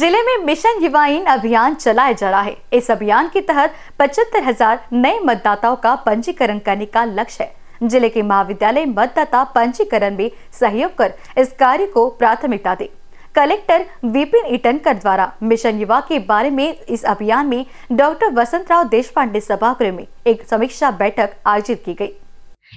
जिले में मिशन युवाइन अभियान चलाया जा रहा है इस अभियान के तहत पचहत्तर हजार नए मतदाताओं का पंजीकरण करने का लक्ष्य है जिले के महाविद्यालय मतदाता पंजीकरण में सहयोग कर इस कार्य को प्राथमिकता दे कलेक्टर विपिन इटनकर द्वारा मिशन युवा के बारे में इस अभियान में डॉक्टर वसंतराव देशपांडे सभागृह में एक समीक्षा बैठक आयोजित की गई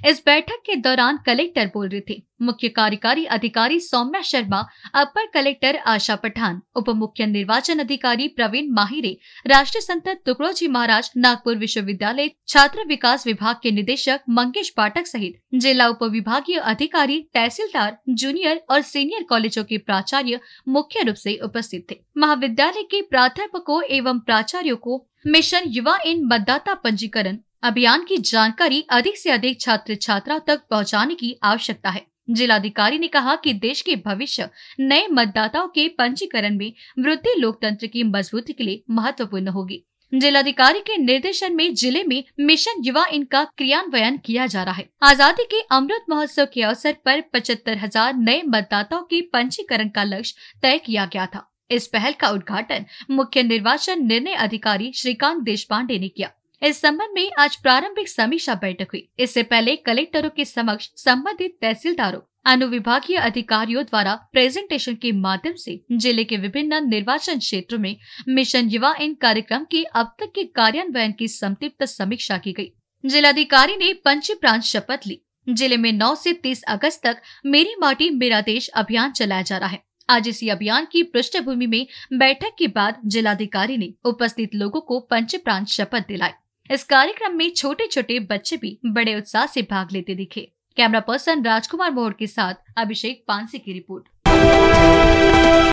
इस बैठक के दौरान कलेक्टर बोल रहे थे मुख्य कार्यकारी अधिकारी सौम्या शर्मा अपर कलेक्टर आशा पठान उप मुख्य निर्वाचन अधिकारी प्रवीण माहिरे राष्ट्रीय संत जी महाराज नागपुर विश्वविद्यालय छात्र विकास विभाग के निदेशक मंगेश पाठक सहित जिला उप विभागीय अधिकारी तहसीलदार जूनियर और सीनियर कॉलेजों के प्राचार्य मुख्य रूप ऐसी उपस्थित थे महाविद्यालय के प्राध्यापकों एवं प्राचार्यों को मिशन युवा इन मतदाता पंजीकरण अभियान की जानकारी अधिक से अधिक छात्र छात्रा तक पहुंचाने की आवश्यकता है जिलाधिकारी ने कहा कि देश के भविष्य नए मतदाताओं के पंजीकरण में वृद्धि लोकतंत्र की मजबूती के लिए महत्वपूर्ण होगी जिलाधिकारी के निर्देशन में जिले में मिशन युवा इनका क्रियान्वयन किया जा रहा है आजादी के अमृत महोत्सव के अवसर पर पचहत्तर हजार नए मतदाताओं के पंजीकरण का लक्ष्य तय किया गया था इस पहल का उद्घाटन मुख्य निर्वाचन निर्णय अधिकारी श्रीकांत देशपांडे ने किया इस संबंध में आज प्रारंभिक समीक्षा बैठक हुई इससे पहले कलेक्टरों के समक्ष संबंधित तहसीलदारों अनुविभागीय अधिकारियों द्वारा प्रेजेंटेशन के माध्यम से जिले के विभिन्न निर्वाचन क्षेत्रों में मिशन युवा इन कार्यक्रम के अब तक के कार्यान्वयन की संतिप्त समीक्षा की गई। जिलाधिकारी ने पंच प्रांत शपथ ली जिले में 9 से 30 अगस्त तक मेरी माटी मेरा देश अभियान चलाया जा रहा है आज इसी अभियान की पृष्ठभूमि में बैठक के बाद जिलाधिकारी ने उपस्थित लोगों को पंच प्रांत शपथ दिलाई इस कार्यक्रम में छोटे छोटे बच्चे भी बड़े उत्साह से भाग लेते दिखे कैमरा पर्सन राजकुमार मोहर के साथ अभिषेक पानसी की रिपोर्ट